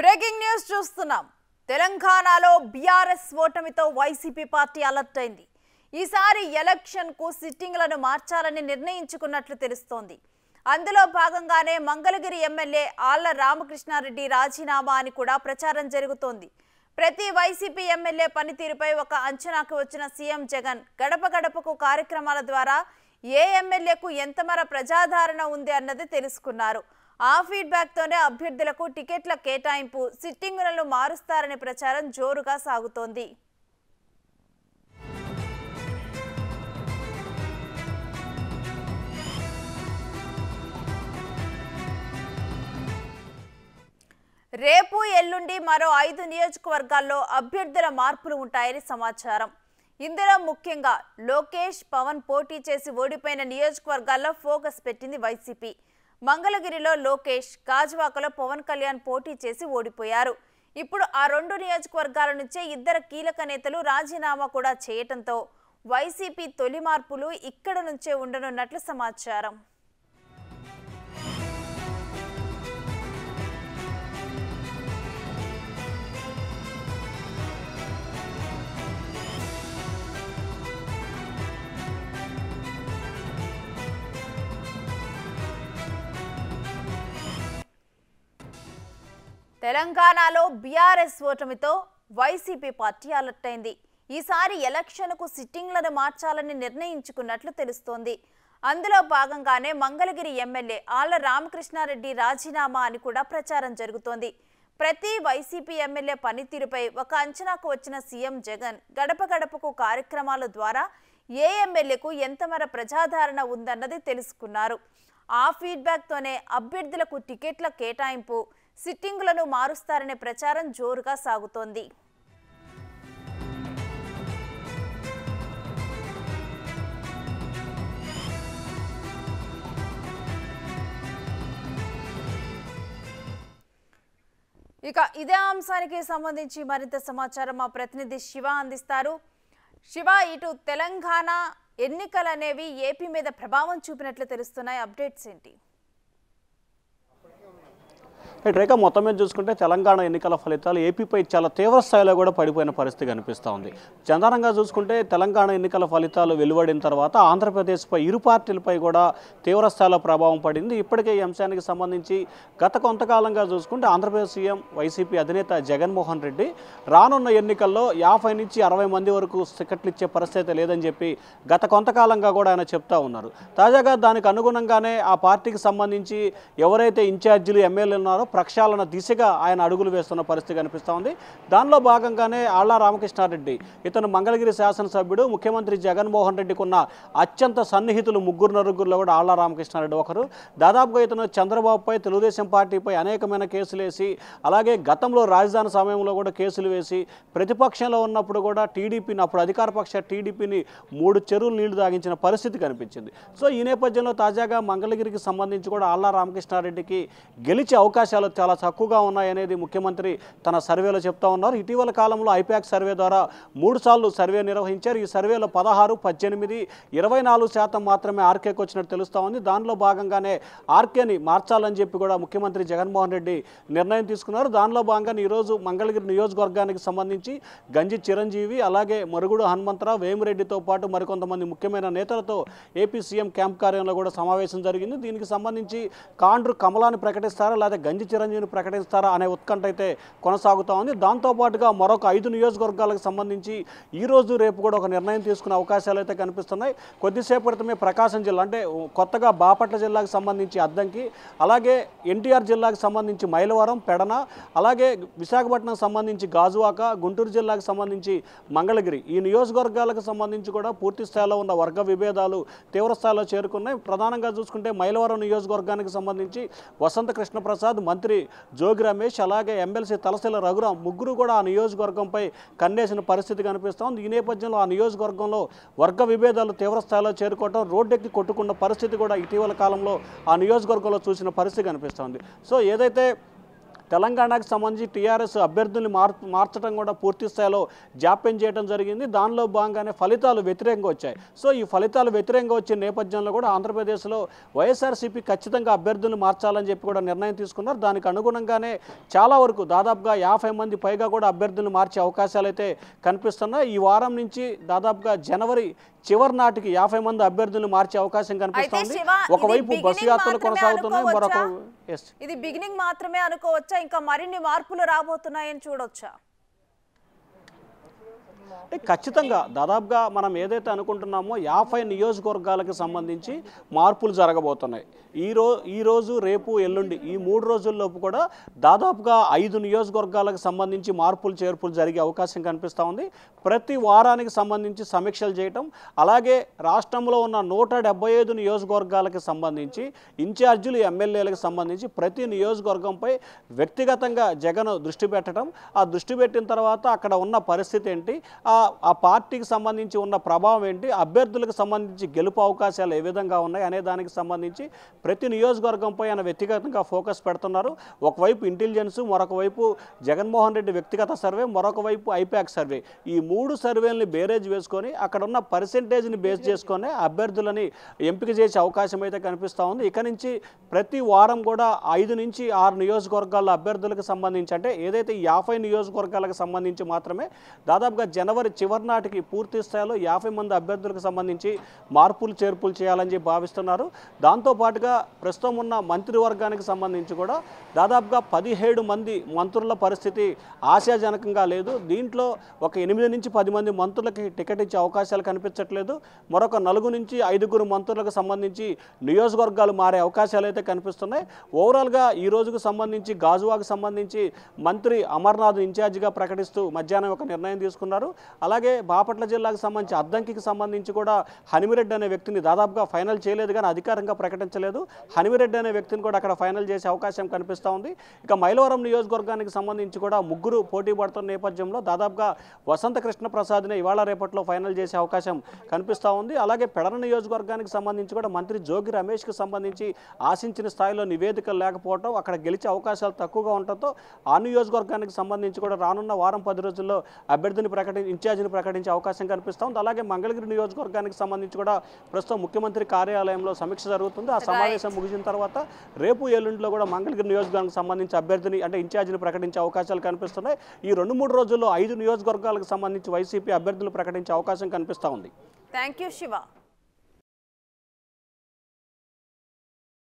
breaking news చూస్తున్నాం తెలంగాణలో BRS ఓటమితో వైసీపీ పార్టీ అలర్ట్ అయింది ఈసారి ఎలక్షన్కు సిట్టింగ్లను మార్చాలని నిర్ణయించుకున్నట్లు తెలుస్తోంది అందులో భాగంగానే మంగళగిరి ఎమ్మెల్యే ఆళ్ల రామకృష్ణారెడ్డి రాజీనామా అని కూడా ప్రచారం జరుగుతోంది ప్రతి వైసీపీ ఎమ్మెల్యే పనితీరుపై ఒక అంచనాకు వచ్చిన సీఎం జగన్ గడప గడపకు కార్యక్రమాల ద్వారా ఏ ఎమ్మెల్యేకు ఎంతమర ప్రజాదరణ ఉంది అన్నది తెలుసుకున్నారు ఆ ఫీడ్బ్యాక్తోనే అభ్యర్థులకు టికెట్ల కేటాయింపు సిట్టింగులను మారుస్తారనే ప్రచారం జోరుగా సాగుతోంది రేపు ఎల్లుండి మరో ఐదు నియోజకవర్గాల్లో అభ్యర్థుల మార్పులు ఉంటాయని సమాచారం ఇందులో ముఖ్యంగా లోకేష్ పవన్ పోటీ చేసి ఓడిపోయిన నియోజకవర్గాల్లో ఫోకస్ పెట్టింది వైసీపీ మంగళగిరిలో లోకేష్ గాజువాకలో పవన్ కళ్యాణ్ పోటీ చేసి ఓడిపోయారు ఇప్పుడు ఆ రెండు నియోజకవర్గాల నుంచే ఇద్దరు కీలక నేతలు రాజీనామా కూడా చేయటంతో వైసీపీ తొలి మార్పులు ఇక్కడ నుంచే ఉండనున్నట్లు సమాచారం తెలంగాణలో బీఆర్ఎస్ ఓటమితో వైసీపీ పార్టీ అలర్ట్ అయింది ఈసారి ఎలక్షన్కు సిట్టింగ్లను మార్చాలని నిర్ణయించుకున్నట్లు తెలుస్తోంది అందులో భాగంగానే మంగళగిరి ఎమ్మెల్యే ఆళ్ల రామకృష్ణారెడ్డి రాజీనామా అని కూడా ప్రచారం జరుగుతోంది ప్రతి వైసీపీ ఎమ్మెల్యే పనితీరుపై ఒక అంచనాకు వచ్చిన సీఎం జగన్ గడప గడపకు కార్యక్రమాల ద్వారా ఏ ఎమ్మెల్యేకు ఎంతమర ప్రజాదరణ ఉందన్నది తెలుసుకున్నారు ఆ ఫీడ్బ్యాక్తోనే అభ్యర్థులకు టికెట్ల కేటాయింపు సిట్టింగులను మారుస్తారనే ప్రచారం జోరుగా సాగుతోంది ఇక ఇదే అంశానికి సంబంధించి మరింత సమాచారం మా ప్రతినిధి శివ అందిస్తారు శివ ఇటు తెలంగాణ ఎన్నికలు అనేవి ఏపీ మీద ప్రభావం చూపినట్లు తెలుస్తున్నాయి అప్డేట్స్ ఏంటి రేఖ మొత్తం మీద చూసుకుంటే తెలంగాణ ఎన్నికల ఫలితాలు ఏపీపై చాలా తీవ్ర స్థాయిలో కూడా పడిపోయిన పరిస్థితి కనిపిస్తూ ఉంది చందనంగా చూసుకుంటే తెలంగాణ ఎన్నికల ఫలితాలు వెలువడిన తర్వాత ఆంధ్రప్రదేశ్పై ఇరు పార్టీలపై కూడా తీవ్ర స్థాయిలో ప్రభావం పడింది ఇప్పటికే ఈ అంశానికి సంబంధించి గత కొంతకాలంగా చూసుకుంటే ఆంధ్రప్రదేశ్ సీఎం వైసీపీ అధినేత జగన్మోహన్ రెడ్డి రానున్న ఎన్నికల్లో యాభై నుంచి అరవై మంది వరకు టికెట్లు ఇచ్చే పరిస్థితి లేదని చెప్పి గత కొంతకాలంగా కూడా ఆయన చెప్తా ఉన్నారు తాజాగా దానికి అనుగుణంగానే ఆ పార్టీకి సంబంధించి ఎవరైతే ఇన్ఛార్జీలు ఎమ్మెల్యేలు ఉన్నారో ప్రక్షాళన దిశగా ఆయన అడుగులు వేస్తున్న పరిస్థితి కనిపిస్తూ ఉంది దానిలో భాగంగానే ఆళ్ల రామకృష్ణారెడ్డి ఇతను మంగళగిరి శాసనసభ్యుడు ముఖ్యమంత్రి జగన్మోహన్ రెడ్డికి ఉన్న అత్యంత సన్నిహితులు ముగ్గురు నలుగురులో కూడా ఆళ్ల రామకృష్ణారెడ్డి ఒకరు దాదాపుగా ఇతను చంద్రబాబుపై తెలుగుదేశం పార్టీపై అనేకమైన కేసులు వేసి అలాగే గతంలో రాజధాని సమయంలో కూడా కేసులు వేసి ప్రతిపక్షంలో ఉన్నప్పుడు కూడా టీడీపీని అప్పుడు అధికార పక్ష టీడీపీని మూడు చెరువులు నీళ్లు తాగించిన పరిస్థితి కనిపించింది సో ఈ నేపథ్యంలో తాజాగా మంగళగిరికి సంబంధించి కూడా ఆళ్ల రామకృష్ణారెడ్డికి గెలిచే అవకాశం అంశాలు చాలా తక్కువగా ఉన్నాయనేది ముఖ్యమంత్రి తన సర్వేలో చెప్తా ఉన్నారు ఇటీవల కాలంలో ఐపాక్ సర్వే ద్వారా మూడు సార్లు సర్వే నిర్వహించారు ఈ సర్వేలో పదహారు పద్దెనిమిది ఇరవై నాలుగు శాతం మాత్రమే ఆర్కేకి వచ్చినట్టు తెలుస్తూ ఉంది దానిలో భాగంగానే ఆర్కేని మార్చాలని చెప్పి కూడా ముఖ్యమంత్రి జగన్మోహన్ రెడ్డి నిర్ణయం తీసుకున్నారు దానిలో భాగంగానే ఈరోజు మంగళగిరి నియోజకవర్గానికి సంబంధించి గంజి చిరంజీవి అలాగే మరుగుడు హనుమంతరావు వేమిరెడ్డితో పాటు మరికొంతమంది ముఖ్యమైన నేతలతో ఏపీ సీఎం క్యాంప్ కార్యంలో కూడా సమావేశం జరిగింది దీనికి సంబంధించి కాండ్రు కమలాన్ని ప్రకటిస్తారా లేదా గంజి చిరంజీవిని ప్రకటిస్తారా అనే ఉత్కంఠ అయితే కొనసాగుతూ ఉంది దాంతోపాటుగా మరొక ఐదు నియోజకవర్గాలకు సంబంధించి ఈరోజు రేపు కూడా ఒక నిర్ణయం తీసుకునే అవకాశాలు అయితే కనిపిస్తున్నాయి కొద్దిసేపు క్రితమే ప్రకాశం జిల్లా అంటే కొత్తగా బాపట్ల జిల్లాకు సంబంధించి అద్దంకి అలాగే ఎన్టీఆర్ జిల్లాకు సంబంధించి మైలవరం పెడన అలాగే విశాఖపట్నం సంబంధించి గాజువాక గుంటూరు జిల్లాకు సంబంధించి మంగళగిరి ఈ నియోజకవర్గాలకు సంబంధించి కూడా పూర్తి స్థాయిలో ఉన్న వర్గ విభేదాలు తీవ్ర స్థాయిలో చేరుకున్నాయి ప్రధానంగా చూసుకుంటే మైలవరం నియోజకవర్గానికి సంబంధించి వసంత కృష్ణప్రసాద్ మంత్రి జోగి రమేష్ అలాగే ఎమ్మెల్సీ తలసిల రఘురాం ముగ్గురు కూడా ఆ నియోజకవర్గంపై కన్నేసిన పరిస్థితి కనిపిస్తోంది ఈ నేపథ్యంలో ఆ నియోజకవర్గంలో వర్గ విభేదాలు తీవ్రస్థాయిలో చేరుకోవటం రోడ్డెక్కి కొట్టుకున్న పరిస్థితి కూడా ఇటీవల కాలంలో ఆ నియోజకవర్గంలో చూసిన పరిస్థితి కనిపిస్తోంది సో ఏదైతే తెలంగాణకు సంబంధించి టీఆర్ఎస్ అభ్యర్థుల్ని మార్ మార్చడం కూడా పూర్తి స్థాయిలో జాప్యం చేయడం జరిగింది దానిలో భాగంగానే ఫలితాలు వ్యతిరేకంగా వచ్చాయి సో ఈ ఫలితాలు వ్యతిరేకంగా వచ్చిన నేపథ్యంలో కూడా ఆంధ్రప్రదేశ్లో వైఎస్ఆర్సీపీ ఖచ్చితంగా అభ్యర్థులను మార్చాలని చెప్పి కూడా నిర్ణయం తీసుకున్నారు దానికి అనుగుణంగానే చాలా వరకు దాదాపుగా యాభై మంది పైగా కూడా అభ్యర్థులను మార్చే అవకాశాలు అయితే కనిపిస్తున్నాయి ఈ వారం నుంచి దాదాపుగా జనవరి చివరి నాటికి యాభై మంది అభ్యర్థులను మార్చే అవకాశం కనిపిస్తుంది ఒకవైపు బస్సు యాత్రలు కొనసాగుతున్నాయి మరొక ఇది బిగినింగ్ మాత్రమే అనుకోవచ్చా ఇంకా మరిన్ని మార్పులు రాబోతున్నాయని చూడొచ్చా అంటే ఖచ్చితంగా దాదాపుగా మనం ఏదైతే అనుకుంటున్నామో యాభై నియోజకవర్గాలకు సంబంధించి మార్పులు జరగబోతున్నాయి ఈ రో ఈరోజు రేపు ఎల్లుండి ఈ మూడు రోజుల్లోపు కూడా దాదాపుగా ఐదు నియోజకవర్గాలకు సంబంధించి మార్పులు చేర్పులు జరిగే అవకాశం కనిపిస్తూ ఉంది ప్రతి వారానికి సంబంధించి సమీక్షలు చేయటం అలాగే రాష్ట్రంలో ఉన్న నూట ఐదు నియోజకవర్గాలకు సంబంధించి ఇన్ఛార్జీలు ఎమ్మెల్యేలకు సంబంధించి ప్రతి నియోజకవర్గంపై వ్యక్తిగతంగా జగన్ దృష్టి పెట్టడం ఆ దృష్టి పెట్టిన తర్వాత అక్కడ ఉన్న పరిస్థితి ఏంటి ఆ పార్టీకి సంబంధించి ఉన్న ప్రభావం ఏంటి అభ్యర్థులకు సంబంధించి గెలుపు అవకాశాలు ఏ విధంగా ఉన్నాయి అనే దానికి సంబంధించి ప్రతి నియోజకవర్గంపై ఆయన వ్యక్తిగతంగా ఫోకస్ పెడుతున్నారు ఒకవైపు ఇంటెలిజెన్స్ మరొక వైపు జగన్మోహన్ రెడ్డి వ్యక్తిగత సర్వే మరొక వైపు ఐపాక్ సర్వే ఈ మూడు సర్వేలని బేరేజ్ వేసుకొని అక్కడ ఉన్న పర్సెంటేజ్ని బేస్ చేసుకొని అభ్యర్థులని ఎంపిక చేసే అవకాశం అయితే కనిపిస్తూ ఉంది ఇక నుంచి ప్రతి వారం కూడా ఐదు నుంచి ఆరు నియోజకవర్గాల అభ్యర్థులకు సంబంధించి అంటే ఏదైతే యాభై నియోజకవర్గాలకు సంబంధించి మాత్రమే దాదాపుగా జన జనవరి చివరి నాటికి పూర్తి స్థాయిలో యాభై మంది అభ్యర్థులకు సంబంధించి మార్పులు చేర్పులు చేయాలని భావిస్తున్నారు దాంతోపాటుగా ప్రస్తుతం ఉన్న మంత్రివర్గానికి సంబంధించి కూడా దాదాపుగా పదిహేడు మంది మంత్రుల పరిస్థితి ఆశాజనకంగా లేదు దీంట్లో ఒక ఎనిమిది నుంచి పది మంది మంత్రులకి టికెట్ ఇచ్చే అవకాశాలు కనిపించట్లేదు మరొక నలుగు నుంచి ఐదుగురు మంత్రులకు సంబంధించి నియోజకవర్గాలు మారే అవకాశాలు అయితే కనిపిస్తున్నాయి ఓవరాల్గా ఈ రోజుకు సంబంధించి గాజువాకు సంబంధించి మంత్రి అమర్నాథ్ ఇన్ఛార్జిగా ప్రకటిస్తూ మధ్యాహ్నం ఒక నిర్ణయం తీసుకున్నారు అలాగే బాపట్ల జిల్లాకు సంబంధించి అద్దంకికి సంబంధించి కూడా హనిమిరెడ్డి అనే వ్యక్తిని దాదాపుగా ఫైనల్ చేయలేదు కానీ అధికారంగా ప్రకటించలేదు హనిమిరెడ్డి అనే వ్యక్తిని కూడా అక్కడ ఫైనల్ చేసే అవకాశం కనిపిస్తూ ఉంది ఇక మైలవరం నియోజకవర్గానికి సంబంధించి కూడా ముగ్గురు పోటీ పడుతున్న నేపథ్యంలో దాదాపుగా వసంత కృష్ణప్రసాద్ని ఇవాళ రేపట్లో ఫైనల్ చేసే అవకాశం కనిపిస్తూ ఉంది అలాగే పెడన నియోజకవర్గానికి సంబంధించి కూడా మంత్రి జోగి రమేష్కి సంబంధించి ఆశించిన స్థాయిలో నివేదికలు లేకపోవడం అక్కడ గెలిచే అవకాశాలు తక్కువగా ఉండటంతో ఆ నియోజకవర్గానికి సంబంధించి కూడా రానున్న వారం పది రోజుల్లో అభ్యర్థిని ప్రకటించారు ప్రకటి ఇన్ఛార్జిని ప్రకటించే అవకాశం కనిపిస్తుంది అలాగే మంగళగిరి నియోజకవర్గానికి సంబంధించి కూడా ప్రస్తుతం ముఖ్యమంత్రి కార్యాలయంలో సమీక్ష జరుగుతుంది ఆ సమావేశం ముగిసిన తర్వాత రేపు ఎల్లుండిలో కూడా మంగళగిరి నియోజకవర్గానికి సంబంధించి అభ్యర్థిని అంటే ఇన్ఛార్జిని ప్రకటించే అవకాశాలు కనిపిస్తున్నాయి ఈ రెండు మూడు రోజుల్లో ఐదు నియోజకవర్గాలకు సంబంధించి వైసీపీ అభ్యర్థులు ప్రకటించే అవకాశం కనిపిస్తూ ఉంది థ్యాంక్ యూ శివ